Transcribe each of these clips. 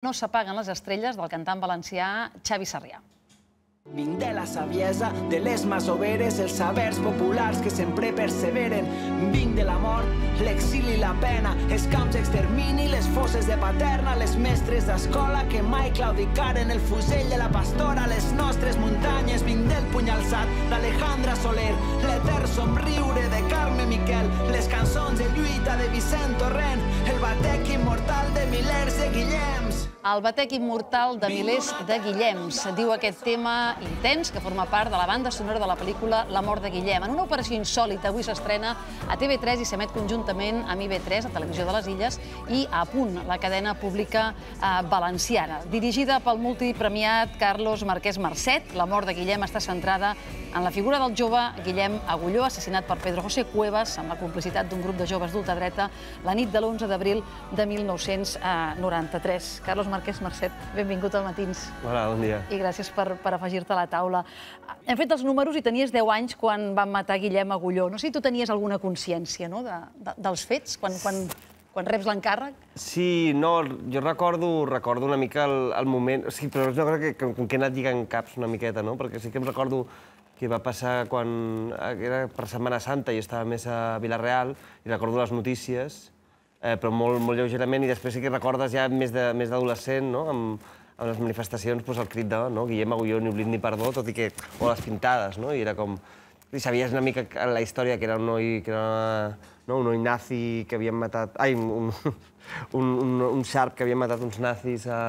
No s'apaguen les estrelles del cantant valencià Xavi Sarrià. Vinc de la saviesa, de les masoveres, els sabers populars que sempre perseveren. Vinc de la mort, l'exili i la pena, els camps d'extermini, les fosses de paterna, les mestres d'escola que mai claudicaren, el fusell de la pastora, les nostres muntanyes. Vinc del puny alçat d'Alejandra Soler, l'etern somriure de Carme Miquel, les cançons de lluita de Vicent Torrent, el batec immortal de milers de Guillems el batec immortal de milers de Guillems. Diu aquest tema intens que forma part de la banda sonora de la pel·lícula La mort de Guillem. En una operació insòlita, avui s'estrena a TV3 i s'emet conjuntament amb IB3, a Televisió de les Illes, i a Punt, la cadena pública eh, valenciana. Dirigida pel multipremiat Carlos Marquès Mercet, La mort de Guillem està centrada en la figura del jove Guillem Agulló, assassinat per Pedro José Cuevas amb la complicitat d'un grup de joves d'ultradreta la nit de l'11 d'abril de 1993. Carlos Marquès Mercet, benvingut al Matins. Hola, bon dia. I gràcies per, per afegir-te a la taula. Hem fet els números i tenies 10 anys quan van matar Guillem Agulló. No sé si tu tenies alguna consciència no, de, de, dels fets quan, quan, quan reps l'encàrrec? Sí, no, jo recordo, recordo una mica el, el moment... O sigui, però és una cosa que, que, que he anat lligant caps una miqueta, no? Perquè sí que em recordo que va passar quan eh, era per Setmana Santa i estava més a Vilareal, i recordo les notícies, eh, però molt, molt lleugerament, i després sí que recordes ja més d'adolescent, no? amb, amb les manifestacions, doncs, el crit de no? Guillem Agulló, ni oblit ni perdó, tot i que... o les pintades, no? I era com... I sabies una mica la història, que era un noi, que era no? un noi nazi que havien matat... Ai, un, un, un, un xarp que havien matat uns nazis a,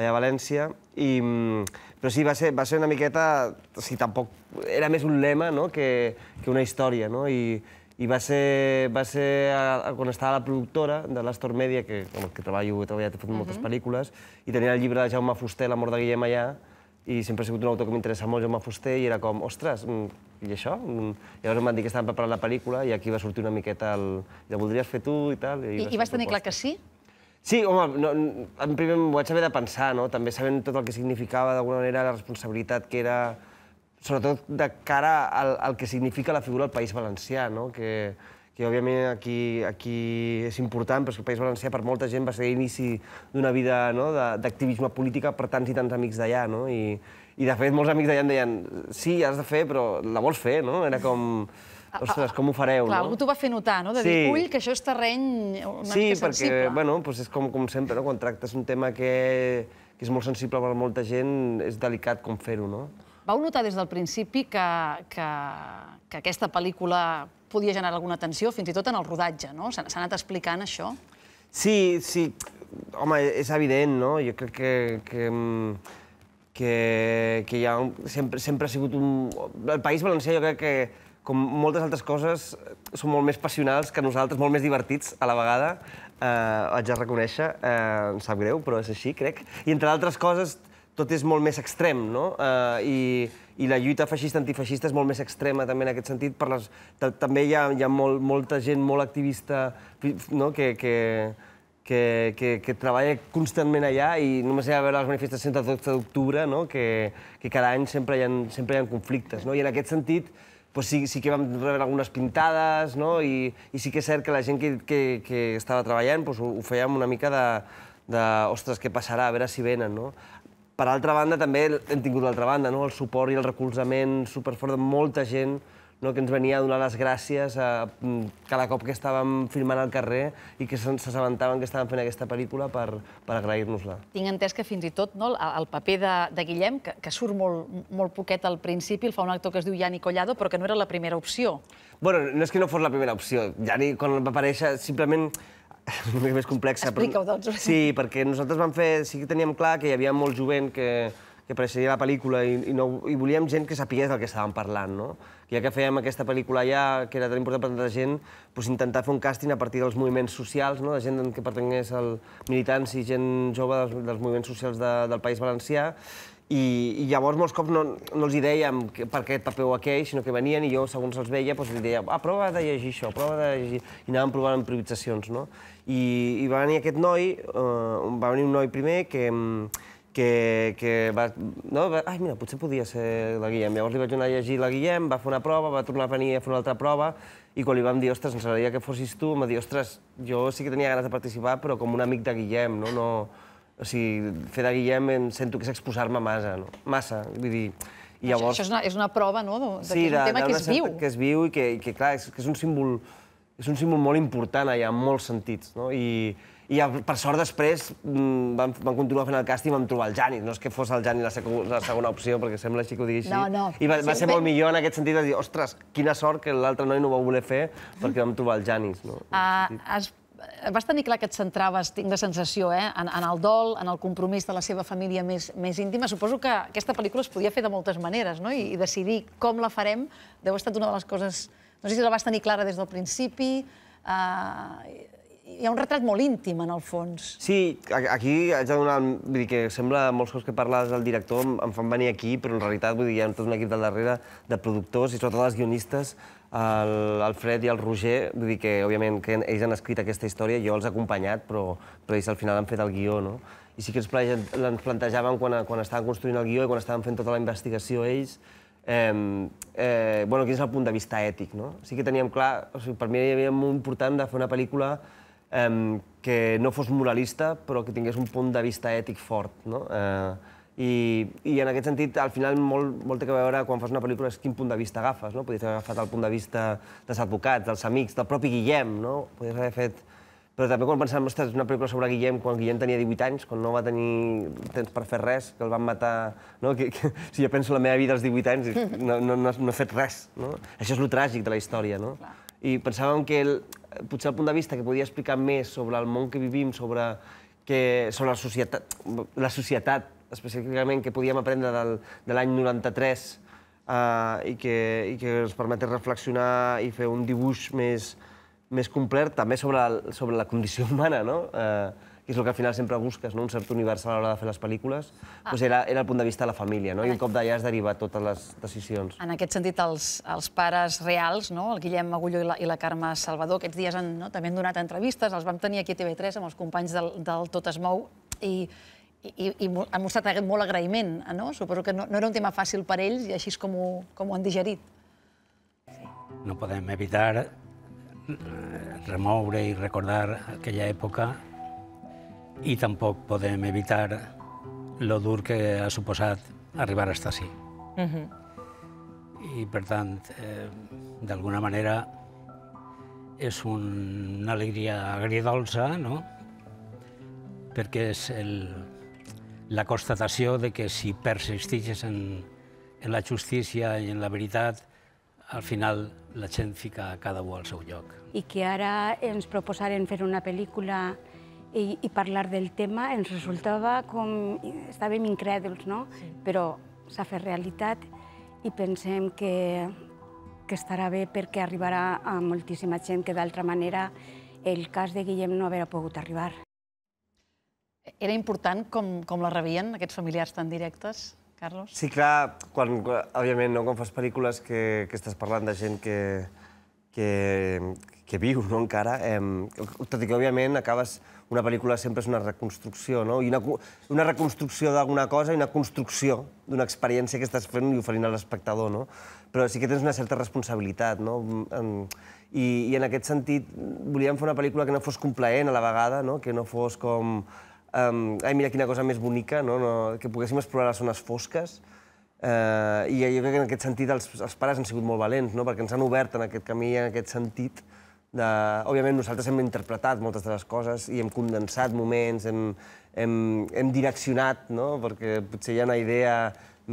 allà a València, i, mm, però sí, va ser, va ser una miqueta... O sigui, tampoc... Era més un lema no? que, que una història, no? I, i va ser, va ser a, a, quan estava la productora de l'Astor Media, que, com que treballo, he treballat, he fet uh -huh. moltes pel·lícules, i tenia el llibre de Jaume Fuster, L'amor mort de Guillem allà, i sempre ha sigut un autor que m'interessa molt, Jaume Fuster, i era com, ostres, mm, i això? Mm, llavors em van dir que estaven preparant la pel·lícula i aquí va sortir una miqueta el... Ja voldries fer tu i tal. I, I, i vas tenir proposta. clar que sí? Sí, home, no, en primer m'ho vaig haver de pensar, no? També sabent tot el que significava, d'alguna manera, la responsabilitat que era sobretot de cara al, al que significa la figura del País Valencià, no? que, que òbviament aquí, aquí és important, però és que el País Valencià per molta gent va ser l'inici d'una vida no? d'activisme política per tants i tants amics d'allà. No? I, I de fet molts amics d'allà em deien sí, has de fer, però la vols fer, no? Era com ostres, com ho fareu, Clar, no? Algú t'ho va fer notar, no? De sí. dir, ull, que això és terreny una sí, mica sensible. Sí, perquè, bueno, doncs és com, com sempre, no? Quan tractes un tema que, que és molt sensible per molta gent, és delicat com fer-ho, no? Vau notar des del principi que, que, que aquesta pel·lícula podia generar alguna tensió, fins i tot en el rodatge, no? S'ha anat explicant això? Sí, sí. Home, és evident, no? Jo crec que... que mm, que, que hi ha sempre, sempre ha sigut un... El País Valencià jo crec que com moltes altres coses, eh, són molt més passionals que nosaltres, molt més divertits a la vegada, eh, haig de reconèixer, eh, em sap greu, però és així, crec. I entre altres coses, tot és molt més extrem, no? Eh, i, I la lluita feixista-antifeixista és molt més extrema també en aquest sentit. Per les... També hi ha, hi ha molt, molta gent molt activista no? que, que, que, que, que treballa constantment allà i només hi ha a veure les manifestacions del 12 d'octubre, no? que, que cada any sempre hi ha, sempre hi ha conflictes. No? I en aquest sentit, pues sí, sí que vam rebre algunes pintades, no? I, i sí que és cert que la gent que, que, que estava treballant pues, ho, ho feia amb una mica de, de, ostres, què passarà, a veure si venen, no? Per altra banda, també hem tingut l'altra banda, no? el suport i el recolzament superfort de molta gent no, que ens venia a donar les gràcies a, eh, cada cop que estàvem filmant al carrer i que s'assabentaven que estàvem fent aquesta pel·lícula per, per agrair-nos-la. Tinc entès que fins i tot no, el paper de, de Guillem, que, que surt molt, molt poquet al principi, el fa un actor que es diu Jani Collado, però que no era la primera opció. Bueno, no és que no fos la primera opció. Jani, quan va aparèixer, simplement és més complexa. Explica-ho, doncs. Sí, perquè nosaltres vam fer... Sí que teníem clar que hi havia molt jovent que, que precedia la pel·lícula i, i, no, i volíem gent que sapigués del que estàvem parlant, no? Ja que fèiem aquesta pel·lícula allà, que era tan important per tanta gent, doncs intentar fer un càsting a partir dels moviments socials, no? de gent que pertanyés al militants i gent jove dels, dels moviments socials de, del País Valencià, i, i llavors molts cops no, no els hi dèiem que, per aquest paper o aquell, sinó que venien i jo, segons els veia, doncs li deia ah, prova de llegir això, prova de llegir... I anàvem provant improvisacions, no? I, i va venir aquest noi, eh, va venir un noi primer que, mm, que, que va... No, va, ai, mira, potser podia ser la Guillem. Llavors li vaig anar a llegir la Guillem, va fer una prova, va tornar a venir a fer una altra prova, i quan li vam dir, ostres, ens agradaria que fossis tu, em va dir, ostres, jo sí que tenia ganes de participar, però com un amic de Guillem, no? no o sigui, fer de Guillem em sento que és exposar-me massa, no? Massa, vull dir... I llavors... Això, això és, una, és una prova, no?, de, sí, que és un tema que és viu. que és viu i que, i que clar, és, que és un símbol... És un símbol molt important allà, en molts sentits, no? I, i per sort després van, mm, van continuar fent el càsting i vam trobar el Jani. No és que fos el Jani la, la segona opció, perquè sembla així que ho digui així. No, no. I va, va sí, ser molt millor en aquest sentit de dir, ostres, quina sort que l'altre noi no ho va voler fer perquè vam trobar el Janis. No? Ah, has vas tenir clar que et centraves, tinc la sensació, eh, en, en el dol, en el compromís de la seva família més, més íntima. Suposo que aquesta pel·lícula es podia fer de moltes maneres, no? I, i decidir com la farem deu estat una de les coses... No sé si la vas tenir clara des del principi... Eh, hi ha un retrat molt íntim, en el fons. Sí, aquí haig de donar... Vull dir que sembla, molts cops que parles del director em, fan venir aquí, però en realitat vull dir, hi ha tot un equip del darrere de productors i sobretot els guionistes, Fred i el Roger, vull dir que, òbviament, que ells han escrit aquesta història, jo els he acompanyat, però, però ells al final han fet el guió, no? I sí que ens, plante ens plantejaven quan, quan estaven construint el guió i quan estaven fent tota la investigació ells, eh, eh, bueno, quin és el punt de vista ètic, no? Sí que teníem clar, o sigui, per mi hi havia molt important de fer una pel·lícula eh, que no fos moralista, però que tingués un punt de vista ètic fort, no? Eh, i, I en aquest sentit, al final, molt, molt té que veure quan fas una pel·lícula és quin punt de vista agafes, no? Podries haver agafat el punt de vista dels advocats, dels amics, del propi Guillem, no? Podries haver fet... Però també quan pensàvem, ostres, una pel·lícula sobre Guillem, quan Guillem tenia 18 anys, quan no va tenir temps per fer res, que el van matar... No? Que, que, si jo penso la meva vida als 18 anys, no, no, no, no he fet res, no? Això és lo tràgic de la història, no? Clar. I pensàvem que el, Eh, potser el punt de vista que podia explicar més sobre el món que vivim, sobre, que, sobre la, societat, la societat, específicament, que podíem aprendre del, de l'any 93 eh, i, que, i que ens permetés reflexionar i fer un dibuix més, més complet, també sobre, el, sobre la condició humana, no? Eh, que és el que al final sempre busques, no? un cert univers a l'hora de fer les pel·lícules, ah. doncs era, era el punt de vista de la família, no? i un cop d'allà es deriva totes les decisions. En aquest sentit, els, els pares reals, no? el Guillem Agulló i la, i la Carme Salvador, aquests dies han, no? també han donat entrevistes, els vam tenir aquí a TV3 amb els companys del, del Tot es mou, i, i, i han mostrat molt agraïment, no? Suposo que no, no era un tema fàcil per ells i així és com ho, com ho han digerit. No podem evitar eh, remoure i recordar aquella època i tampoc podem evitar lo dur que ha suposat arribar a estar Uh -huh. I, per tant, eh, d'alguna manera, és un, una alegria agridolça, no?, perquè és el, la constatació de que si persistixes en, en la justícia i en la veritat, al final la gent fica cada un al seu lloc. I que ara ens proposaren fer una pel·lícula i, i parlar del tema ens resultava com... estàvem incrèduls, no? Sí. Però s'ha fet realitat i pensem que, que estarà bé perquè arribarà a moltíssima gent que d'altra manera el cas de Guillem no haurà pogut arribar. Era important com, com la rebien, aquests familiars tan directes, Carlos? Sí, clar, quan, òbviament, no? quan fas pel·lícules que, que estàs parlant de gent que, que, que viu no? encara, eh, tot i que, òbviament, acabes una pel·lícula sempre és una reconstrucció, no? I una, una reconstrucció d'alguna cosa i una construcció d'una experiència que estàs fent i oferint a l'espectador, no? Però sí que tens una certa responsabilitat, no? I, I en aquest sentit volíem fer una pel·lícula que no fos complaent a la vegada, no? Que no fos com... Um, ai, mira quina cosa més bonica, no? no? Que poguéssim explorar les zones fosques, Uh, I jo crec que en aquest sentit els, els pares han sigut molt valents, no? perquè ens han obert en aquest camí i en aquest sentit de... Òbviament, nosaltres hem interpretat moltes de les coses i hem condensat moments, hem, hem, hem direccionat, no? perquè potser hi ha una idea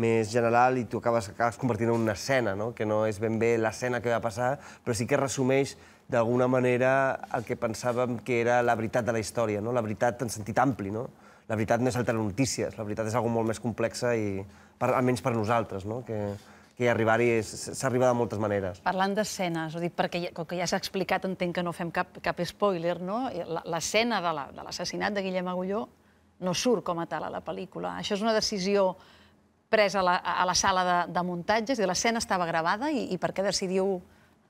més general i tu acabes, acabes convertint en una escena, no? que no és ben bé l'escena que va passar, però sí que resumeix d'alguna manera el que pensàvem que era la veritat de la història, no? la veritat en sentit ampli. No? La veritat no és el telenotícies, la veritat és alguna molt més complexa i, per, almenys per nosaltres, no? que, que arribar-hi s'arriba de moltes maneres. Parlant d'escenes, perquè ja, com que ja s'ha explicat, entenc que no fem cap, cap spoiler, no? L'escena de l'assassinat la, de, de Guillem Agulló no surt com a tal a la pel·lícula. Això és una decisió presa a la, a la sala de, de muntatges, i l'escena estava gravada, i, i per què decidiu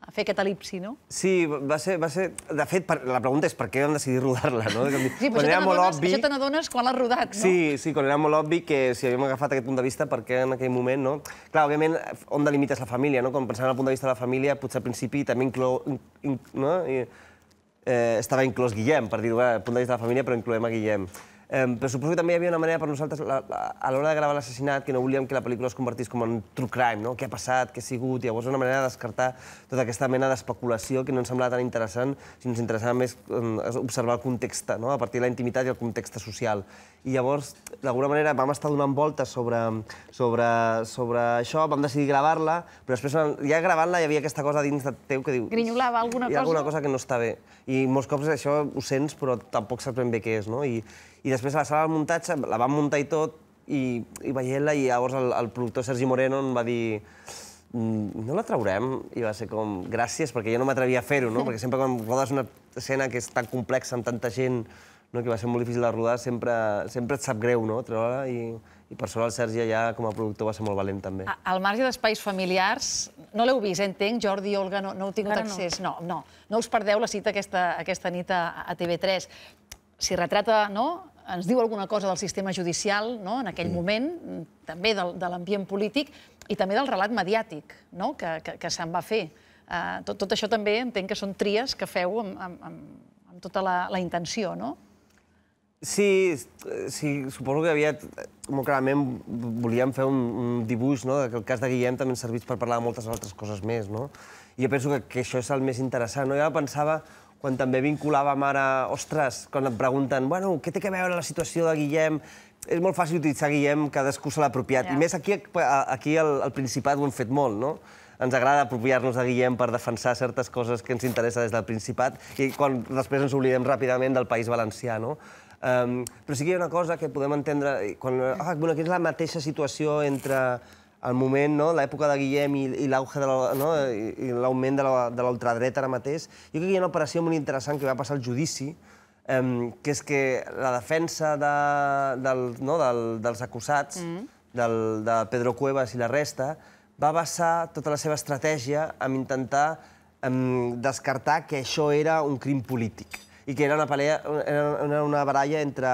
a fer aquest elipsi, no? Sí, va ser... Va ser... De fet, per... la pregunta és per què vam decidir rodar-la, no? Sí, quan això molt obvi... n'adones quan l'has rodat, no? Sí, sí, quan era molt obvi que si havíem agafat aquest punt de vista, per què en aquell moment, no? Clar, òbviament, on delimites la família, no? Quan pensant en el punt de vista de la família, potser al principi també inclou... In... no? I, eh, estava inclòs Guillem, per dir-ho, eh, punt de vista de la família, però incloem a Guillem. Eh, però suposo que també hi havia una manera per nosaltres, a l'hora de gravar l'assassinat, que no volíem que la pel·lícula es convertís com en true crime, no? Què ha passat, què ha sigut... Llavors, una manera de descartar tota aquesta mena d'especulació que no ens semblava tan interessant, si ens interessava més observar el context, no? A partir de la intimitat i el context social. I llavors, d'alguna manera, vam estar donant voltes sobre, sobre, sobre això, vam decidir gravar-la, però després, ja gravant-la, hi havia aquesta cosa dins de teu que diu... Grinyolava alguna cosa? Hi ha alguna cosa que no està bé. I molts cops això ho sents, però tampoc saps ben bé què és, no? I, i després a la sala de muntatge, la vam muntar i tot, i, i veient-la, i llavors el, el productor Sergi Moreno em va dir mm, no la traurem, i va ser com, gràcies, perquè jo no m'atrevia a fer-ho, no? Perquè sempre quan rodes una escena que és tan complexa amb tanta gent, no? que va ser molt difícil de rodar, sempre, sempre et sap greu, no?, treure-la, i, i per sort el Sergi allà, ja, com a productor, va ser molt valent, també. Al marge d'espais familiars, no l'heu vist, eh? entenc, Jordi i Olga, no, no heu tingut Ara accés. No. no, no, no us perdeu la cita aquesta, aquesta nit a, a TV3. Si retrata, no?, ens diu alguna cosa del sistema judicial no? en aquell mm. moment, també del, de l'ambient polític i també del relat mediàtic no? que, que, que se'n va fer. Uh, tot, tot això també entenc que són tries que feu amb, amb, amb, amb tota la, la intenció, no? Sí, sí, suposo que aviat, molt clarament, volíem fer un, un dibuix, no?, que el cas de Guillem també ens serveix per parlar de moltes altres coses més, no? I jo penso que, que això és el més interessant, no? Jo pensava, quan també vinculàvem ara... Ostres, quan et pregunten, bueno, què té que veure la situació de Guillem és molt fàcil utilitzar Guillem, cadascú se l'ha apropiat. I més aquí, aquí al, al Principat ho hem fet molt, no? Ens agrada apropiar-nos de Guillem per defensar certes coses que ens interessa des del Principat i quan després ens oblidem ràpidament del País Valencià, no? Um, però sí que hi ha una cosa que podem entendre... Quan, ah, bueno, que és la mateixa situació entre el moment, no? l'època de Guillem i, i l'auge de l'augment la, no? I, i de la, de l'ultradreta ara mateix, jo crec que hi ha una operació molt interessant que va passar al judici, eh, que és que la defensa de, del, no? del, dels acusats, mm -hmm. del, de Pedro Cuevas i la resta, va basar tota la seva estratègia en intentar em, descartar que això era un crim polític i que era una, pelea, era una baralla entre,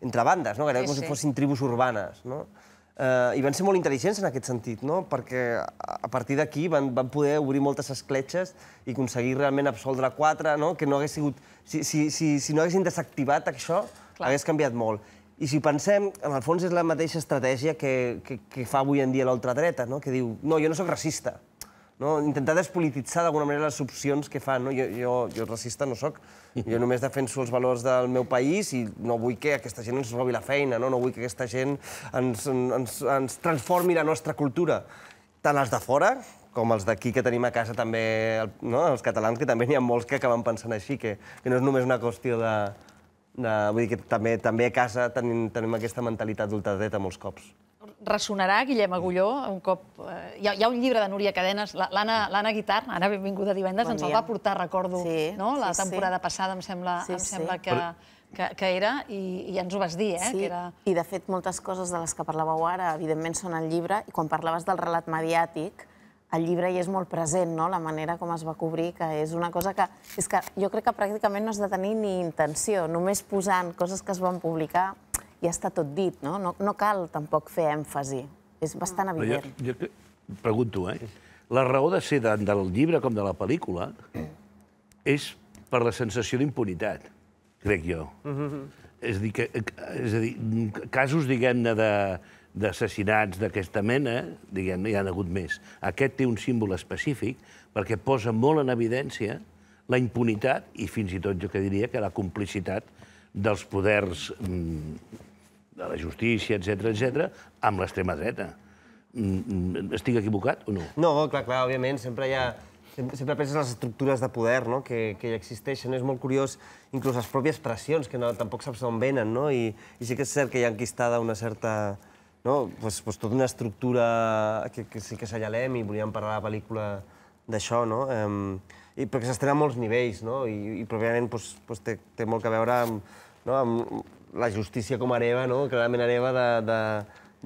entre bandes, no? que sí, com sí. si fossin tribus urbanes. No? Eh, I van ser molt intel·ligents en aquest sentit, no? perquè a partir d'aquí van, van poder obrir moltes escletxes i aconseguir realment absoldre quatre, no? que no hagués sigut... Si, si, si, si no haguessin desactivat això, Clar. hagués canviat molt. I si pensem, en el fons és la mateixa estratègia que, que, que fa avui en dia l'ultradreta, no? que diu, no, jo no sóc racista, no? intentar despolititzar d'alguna manera les opcions que fan. No? Jo, jo, jo racista no sóc, jo només defenso els valors del meu país i no vull que aquesta gent ens robi la feina, no, no vull que aquesta gent ens, ens, ens transformi la nostra cultura. Tant els de fora com els d'aquí que tenim a casa també, no? els catalans, que també n'hi ha molts que acaben pensant així, que, que no és només una qüestió de... de vull dir que també, també a casa tenim, tenim aquesta mentalitat d'ultradreta molts cops ressonarà Guillem Agulló, un cop... Eh, hi, ha, hi ha un llibre de Núria Cadenes, l'Anna Guitart, ara benvinguda divendres, bon ens el va portar, recordo, sí, no? la sí, temporada sí. passada, em sembla, sí, em sembla sí. que... Però que, que era, i, i ens ho vas dir, eh? Sí, que era... i de fet moltes coses de les que parlàveu ara, evidentment, són al llibre, i quan parlaves del relat mediàtic, el llibre hi és molt present, no?, la manera com es va cobrir, que és una cosa que... És que jo crec que pràcticament no has de tenir ni intenció, només posant coses que es van publicar ja està tot dit, no? No, no cal tampoc fer èmfasi. És bastant evident. Jo, jo pregunto, eh? La raó de ser tant del llibre com de la pel·lícula és per la sensació d'impunitat, crec jo. Mm -hmm. És a dir, que, és a dir casos, diguem-ne, de d'assassinats d'aquesta mena, diguem-ne, hi ha hagut més. Aquest té un símbol específic perquè posa molt en evidència la impunitat i fins i tot jo que diria que la complicitat dels poders mm, de la justícia, etc etc, amb l'extrema dreta. Mm, mm, estic equivocat o no? No, clar, clar, òbviament, sempre hi ha... Sempre, penses en les estructures de poder no? que, que ja existeixen. És molt curiós, inclús les pròpies pressions, que no, tampoc saps d'on venen, no? I, I sí que és cert que hi ha enquistada una certa... No? Pues, pues, tota una estructura que, que sí que assenyalem i volíem parlar de la pel·lícula d'això, no? Um, i, perquè s'estrena a molts nivells, no? I, i pròpiament pues, pues, té, té molt a veure amb, no? amb la justícia com a hereva, no? clarament hereva de, de,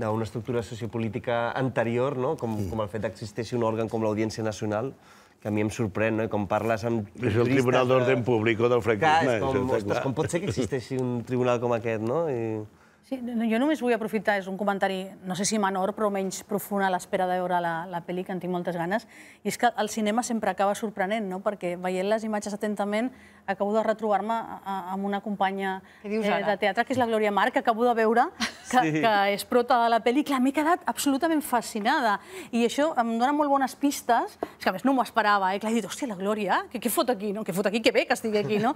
d'una estructura sociopolítica anterior, no? com, sí. com el fet que existeixi un òrgan com l'Audiència Nacional, que a mi em sorprèn, no? I com parles amb... És el Tribunal d'Orden de... Públic del franquisme. Clar, com, ostres, com pot ser que existeixi un tribunal com aquest, no? I... Sí, jo només vull aprofitar, és un comentari, no sé si menor, però menys profund a l'espera de veure la, la pel·li, que en tinc moltes ganes, i és que el cinema sempre acaba sorprenent, no? perquè veient les imatges atentament acabo de retrobar-me amb una companya eh, de teatre, que és la Glòria Marc, que acabo de veure, que, sí. que és prota de la pel·li. Clar, m'he quedat absolutament fascinada. I això em dona molt bones pistes. És que, a més, no m'ho esperava. Eh? Clar, he dit, hòstia, la Glòria, què, què fot aquí? No? Què fot aquí? Que bé que estigui aquí, no?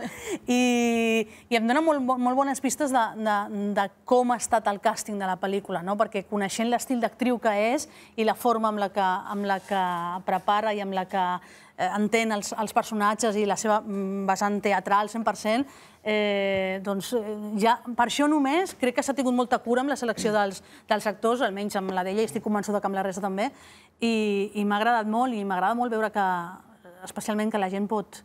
I, i em dona molt, molt bones pistes de, de, de com ha estat el càsting de la pel·lícula, no? perquè coneixent l'estil d'actriu que és i la forma amb la que, amb la que prepara i amb la que Eh, entén els, els personatges i la seva mm, vessant teatral 100%, eh, doncs eh, ja per això només crec que s'ha tingut molta cura amb la selecció mm. dels, dels actors, almenys amb la d'ella, i estic convençuda que amb la resta també, i, i m'ha agradat molt i m'agrada molt veure que, eh, especialment que la gent pot,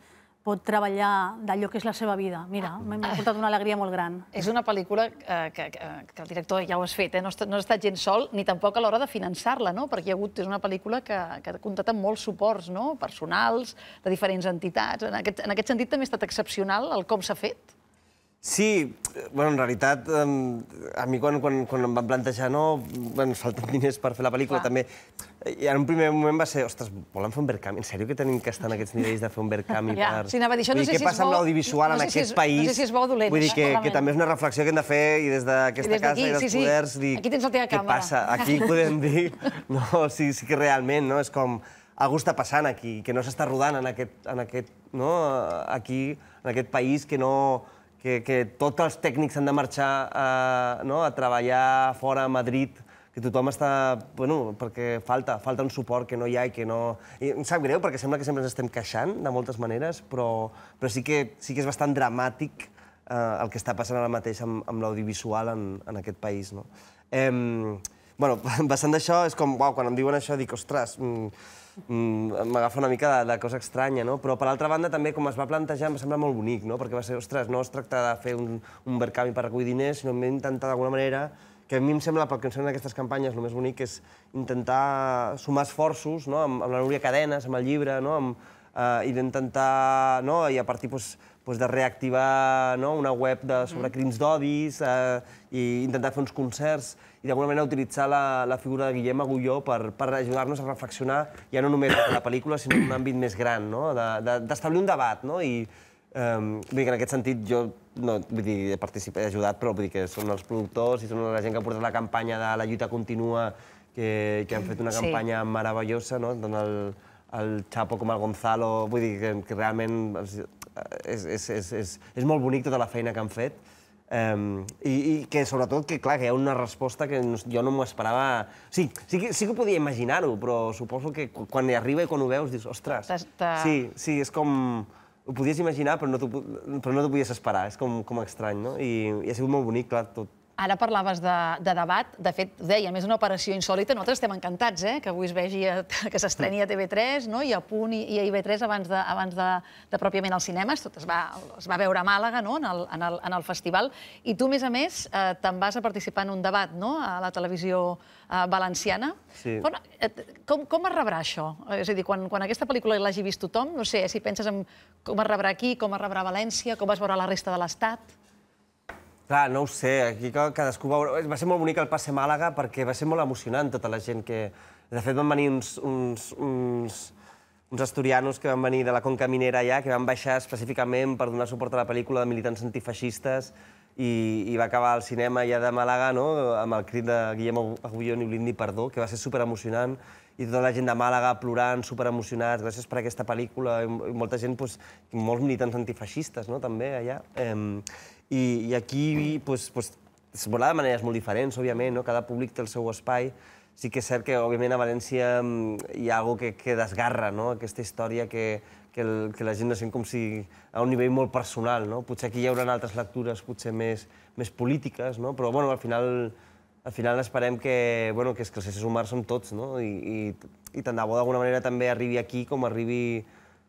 pot treballar d'allò que és la seva vida. Mira, m'ha portat una alegria molt gran. És una pel·lícula eh, que, que, que el director ja ho has fet, eh? no, no has estat gens sol, ni tampoc a l'hora de finançar-la, no? perquè hi ha hagut, és una pel·lícula que, que ha comptat amb molts suports no? personals, de diferents entitats. En aquest, en aquest sentit també ha estat excepcional el com s'ha fet. Sí, bueno, en realitat, a mi quan, quan, quan em van plantejar no, ens falten diners per fer la pel·lícula, també... I en un primer moment va ser, ostres, volen fer un Verkami? En sèrio que tenim que estar en aquests nivells de fer un Verkami ja. per... Sí, anava a dir, això no sé si és bo... Què passa amb l'audiovisual no en aquest país? No sé si és bo o dolent. Vull dir que, que també és una reflexió que hem de fer i des d'aquesta casa i dels sí, sí. poders... Dir, aquí tens la teva càmera. Què passa? Aquí podem dir... No, sí, sí que realment, no? És com algú està passant aquí, que no s'està rodant en aquest, en aquest, no? aquí, en aquest país, que no que, que tots els tècnics han de marxar a, no, a treballar fora a Madrid, que tothom està... Bueno, perquè falta, falta un suport que no hi ha i que no... I em sap greu, perquè sembla que sempre ens estem queixant, de moltes maneres, però, però sí, que, sí que és bastant dramàtic eh, el que està passant ara mateix amb, amb l'audiovisual en, en aquest país. No? Eh, bueno, passant d'això, és com, uau, quan em diuen això, dic, ostres, mm, Mm, m'agafa una mica de, de cosa estranya, no? Però, per altra banda, també, com es va plantejar, em sembla molt bonic, no? Perquè va ser, ostres, no es tracta de fer un, un verkami per recollir diners, sinó hem d'intentar, d'alguna manera, que a mi em sembla, pel que em sembla aquestes campanyes, el més bonic és intentar sumar esforços, no? Amb, amb la Núria Cadenes, amb el llibre, no? Amb, eh, I d'intentar, no? I a partir, doncs, doncs, de reactivar no? una web de, sobre mm. crims d'odis eh, i intentar fer uns concerts i d'alguna manera utilitzar la, la figura de Guillem Agulló per, per ajudar-nos a reflexionar ja no només la pel·lícula, sinó en un àmbit més gran, no? d'establir de, de, un debat. No? I, eh, vull dir que en aquest sentit jo no, vull dir, he participat, he ajudat, però vull dir que són els productors i són la gent que ha portat la campanya de La lluita continua, que, que han fet una campanya sí. meravellosa, no? Tant el, el Chapo com el Gonzalo, vull dir que, que realment els, és, és, és, és, és molt bonic tota la feina que han fet. Um, i, I que, sobretot, que clar, que hi ha una resposta que no, jo no m'ho esperava... Sí, sí, que, sí que podia imaginar-ho, però suposo que quan arriba i quan ho veus dius, ostres... Sí, sí, és com... Ho podies imaginar, però no t'ho no podies esperar. És com, com estrany, no? I, I ha sigut molt bonic, clar, tot, Ara parlaves de, de debat, de fet, deia, és una operació insòlita, nosaltres estem encantats, eh?, que avui es vegi, eh, a, que s'estreni a TV3, no?, i a Punt i, i a IB3 abans de, abans de, de pròpiament als cinemes, tot es va, es va veure a Màlaga, no?, en el, en el, en el festival, i tu, a més a més, eh, te'n vas a participar en un debat, no?, a la televisió eh, valenciana. Sí. Però, eh, com, com es rebrà això? És a dir, quan, quan aquesta pel·lícula l'hagi vist tothom, no sé, si penses en com es rebrà aquí, com es rebrà a València, com es veurà la resta de l'Estat... Clar, no ho sé, aquí cadascú va... Va ser molt bonic el passe Màlaga perquè va ser molt emocionant tota la gent que... De fet, van venir uns, uns, uns, uns asturianos que van venir de la Conca Minera allà, que van baixar específicament per donar suport a la pel·lícula de militants antifeixistes i, i va acabar al cinema ja de Màlaga, no?, amb el crit de Guillem Agullón i Olindi Perdó, que va ser superemocionant, i tota la gent de Màlaga plorant, superemocionats, gràcies per aquesta pel·lícula, i molta gent, doncs, molts militants antifeixistes, no?, també, allà. Um, i, I aquí, doncs, doncs, es vola de maneres molt diferents, òbviament, no?, cada públic té el seu espai, sí que és cert que, òbviament, a València mm, hi ha alguna que, que desgarra, no? aquesta història que, que, el, que la gent no sent com si a un nivell molt personal. No? Potser aquí hi haurà altres lectures potser més, més polítiques, no? però bueno, al final al final esperem que, bueno, que, és que els éssers humans som tots, no? I, i, i tant de bo d'alguna manera també arribi aquí com arribi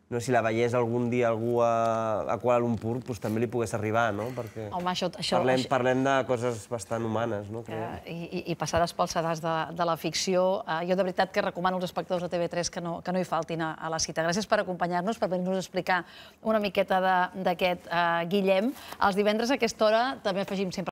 no sé si la veiés algun dia algú a, a Kuala Lumpur, doncs també li pogués arribar, no? Perquè Home, això, això, parlem, això... parlem de coses bastant humanes, no? Crec. Eh, i, I passades pels sedàs de, de la ficció, eh, jo de veritat que recomano als espectadors de TV3 que no, que no hi faltin a, a la cita. Gràcies per acompanyar-nos, per venir-nos a explicar una miqueta d'aquest eh, Guillem. Els divendres a aquesta hora també afegim sempre